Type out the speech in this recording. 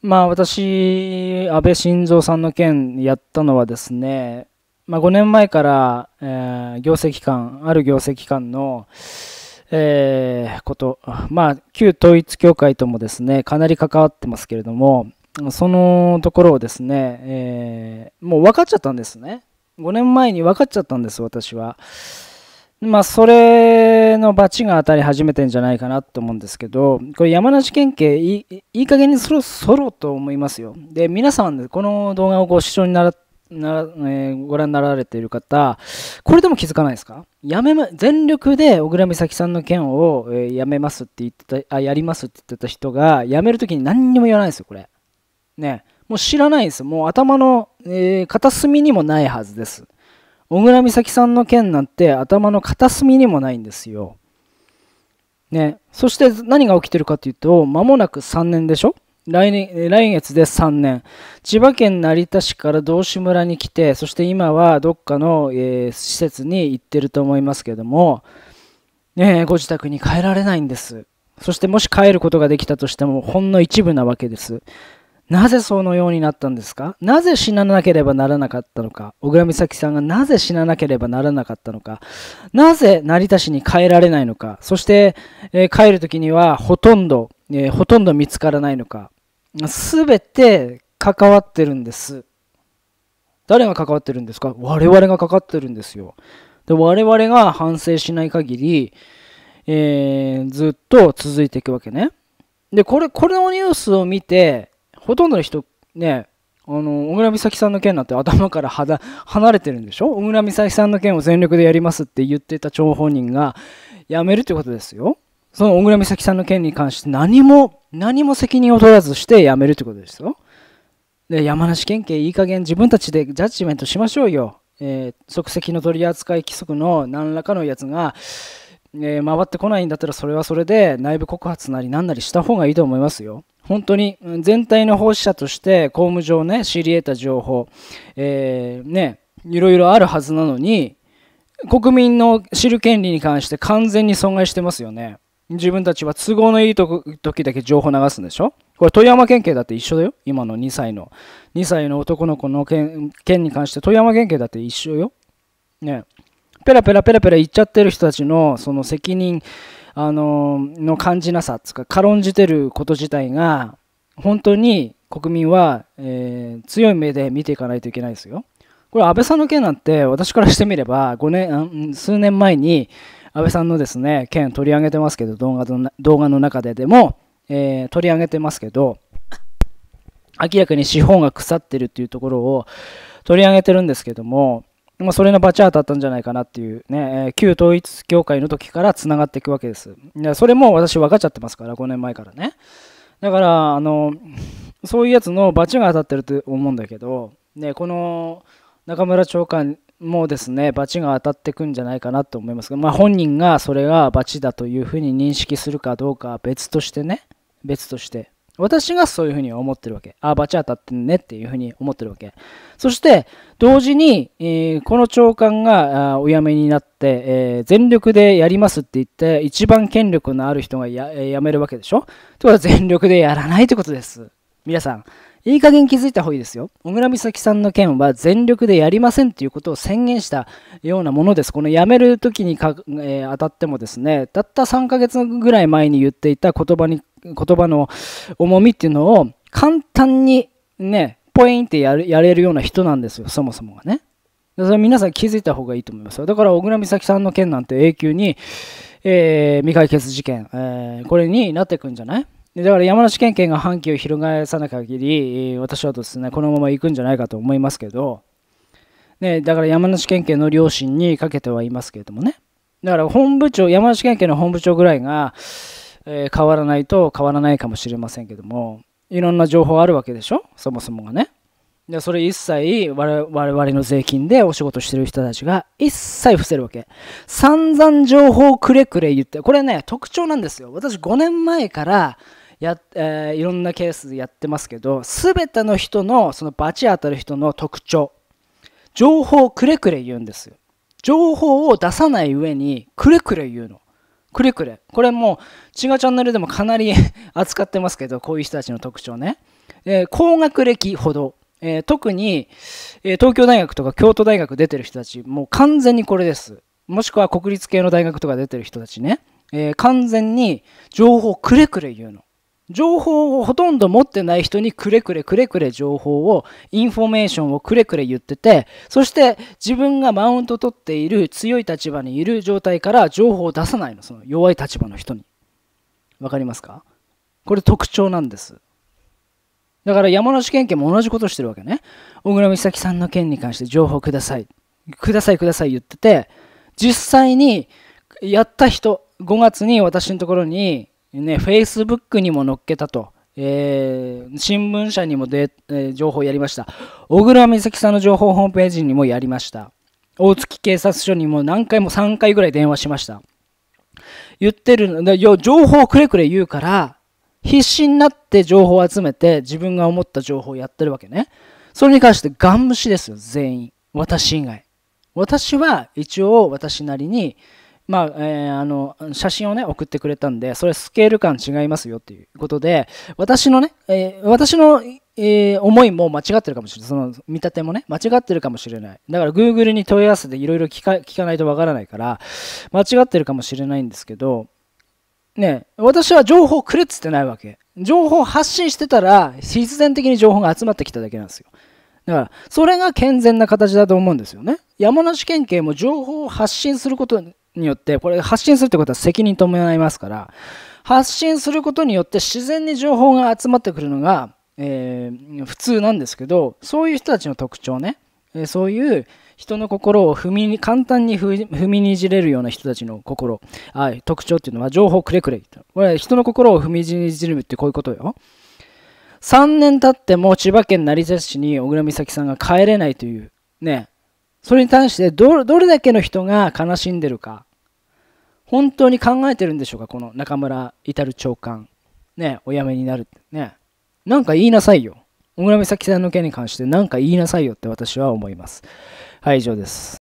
まあ私、安倍晋三さんの件やったのはですね、まあ、5年前から、えー、行政機関、ある行政機関の、えー、こと、まあ、旧統一教会ともですね、かなり関わってますけれども、そのところをですね、えー、もう分かっちゃったんですね。5年前に分かっちゃったんです、私は。まあ、それの罰が当たり始めてんじゃないかなと思うんですけど、これ山梨県警いい、加減にそろそろと思いますよ。で、皆さん、この動画をご視聴になら、ならえー、ご覧になられている方、これでも気づかないですかやめ、ま、全力で小倉美咲さんの件を、えー、やめますって言ってた、あ、やりますって言ってた人が、やめるときに何にも言わないですよ、これ。ね。もう知らないです。もう頭の、えー、片隅にもないはずです。小倉美咲さんの件なんて頭の片隅にもないんですよ。ね、そして何が起きてるかというと、間もなく3年でしょ来年来月で3年。千葉県成田市から道志村に来て、そして今はどっかの、えー、施設に行ってると思いますけども、ね、ご自宅に帰られないんです。そしてもし帰ることができたとしても、ほんの一部なわけです。なぜそのようになったんですかなぜ死ななければならなかったのか小倉美咲さんがなぜ死ななければならなかったのかなぜ成田市に帰られないのかそして、えー、帰る時にはほとんど、えー、ほとんど見つからないのか全て関わってるんです。誰が関わってるんですか我々が関わってるんですよ。で我々が反省しない限り、えー、ずっと続いていくわけね。で、これ、これのニュースを見て、ほとんどの人ねあの小倉美咲さんの件なんて頭から 離れてるんでしょ小倉美咲さんの件を全力でやりますって言ってた張本人が辞めるってことですよその小倉美咲さんの件に関して何も何も責任を取らずして辞めるってことですよで山梨県警いい加減自分たちでジャッジメントしましょうよ、えー、即席の取り扱い規則の何らかのやつがえー、回ってこないんだったらそれはそれで内部告発なりなんなりした方がいいと思いますよ。本当に全体の奉仕者として公務上ね知り得た情報、えー、ねいろいろあるはずなのに国民の知る権利に関して完全に損害してますよね。自分たちは都合のいい時だけ情報流すんでしょこれ富山県警だって一緒だよ。今の2歳の。2歳の男の子の件に関して富山県警だって一緒よ。ねペラペラペラペラ言っちゃってる人たちのその責任あのの感じなさつか軽んじてること自体が本当に国民は、えー、強い目で見ていかないといけないですよ。これ安倍さんの件なんて私からしてみれば5年数年前に安倍さんのですね件取り上げてますけど動画の動画の中ででも、えー、取り上げてますけど明らかに資本が腐ってるっていうところを取り上げてるんですけどもまあ、それのバチ当たったんじゃないかなっていうね、えー、旧統一教会の時からつながっていくわけです。それも私分かっちゃってますから、5年前からね。だから、あの、そういうやつのバチが当たってると思うんだけど、ね、この中村長官もですね、バチが当たってくんじゃないかなと思いますが、まあ、本人がそれがバチだというふうに認識するかどうか別としてね、別として。私がそういうふうに思ってるわけ。あ、バチ当たってんねっていうふうに思ってるわけ。そして、同時に、えー、この長官がお辞めになって、えー、全力でやりますって言って、一番権力のある人がや、辞めるわけでしょってことは全力でやらないってことです。皆さん、いい加減気づいた方がいいですよ。小倉美咲さんの件は全力でやりませんっていうことを宣言したようなものです。この辞める時にか、えー、当たってもですね、たった3ヶ月ぐらい前に言っていた言葉に言葉の重みっていうのを簡単にね、ポインってやれるような人なんですよ、そもそもがね。それ皆さん気づいた方がいいと思いますよ。だから小倉美咲さんの件なんて永久に、えー、未解決事件、えー、これになっていくんじゃないだから山梨県警が反旗を翻さない限り、私はですね、このまま行くんじゃないかと思いますけど、ね、だから山梨県警の両親にかけてはいますけれどもね。だから本部長、山梨県警の本部長ぐらいが、えー、変わらないと変わらないかもしれませんけどもいろんな情報あるわけでしょそもそもがねでそれ一切我々の税金でお仕事してる人たちが一切伏せるわけ散々情報くれくれ言ってこれね特徴なんですよ私5年前からや、えー、いろんなケースでやってますけど全ての人のその罰当たる人の特徴情報くれくれ言うんです情報を出さない上にくれくれ言うのくれくれ。これもう違うチャンネルでもかなり 扱ってますけど、こういう人たちの特徴ね。えー、高学歴ほど、えー、特に、えー、東京大学とか京都大学出てる人たち、もう完全にこれです。もしくは国立系の大学とか出てる人たちね。え完全に情報くれくれ言うの。情報をほとんど持ってない人にくれくれくれくれ情報を、インフォメーションをくれくれ言ってて、そして自分がマウント取っている強い立場にいる状態から情報を出さないの、その弱い立場の人に。わかりますかこれ特徴なんです。だから山梨県警も同じことしてるわけね。小倉美咲さんの件に関して情報ください。くださいください言ってて、実際にやった人、5月に私のところにね、Facebook にも載っけたと。えー、新聞社にもで、えー、情報をやりました。小倉美咲さんの情報ホームページにもやりました。大月警察署にも何回も3回ぐらい電話しました。言ってる、情報をくれくれ言うから、必死になって情報を集めて自分が思った情報をやってるわけね。それに関してガン無視ですよ、全員。私以外。私は一応私なりに、まあ、えー、あの、写真をね、送ってくれたんで、それスケール感違いますよということで、私のね、えー、私の、えー、思いも間違ってるかもしれない。その見立てもね、間違ってるかもしれない。だから Google に問い合わせていろいろ聞かないとわからないから、間違ってるかもしれないんですけど、ね、私は情報くれっつってないわけ。情報発信してたら、必然的に情報が集まってきただけなんですよ。だから、それが健全な形だと思うんですよね。山梨県警も情報を発信することによって、これ発信するってことは責任伴いますから、発信することによって自然に情報が集まってくるのが、えー、普通なんですけど、そういう人たちの特徴ね、えー、そういう人の心を踏みに、簡単に踏みにじれるような人たちの心、はい、特徴っていうのは情報くれくれ。これ人の心を踏みにじるってこういうことよ。3年経っても千葉県成田市に小倉美咲さんが帰れないというねそれに対してどれだけの人が悲しんでるか本当に考えてるんでしょうか、この中村至長官。ね、お辞めになるね。なんか言いなさいよ。小倉美咲さんの件に関して何か言いなさいよって私は思います。はい、以上です。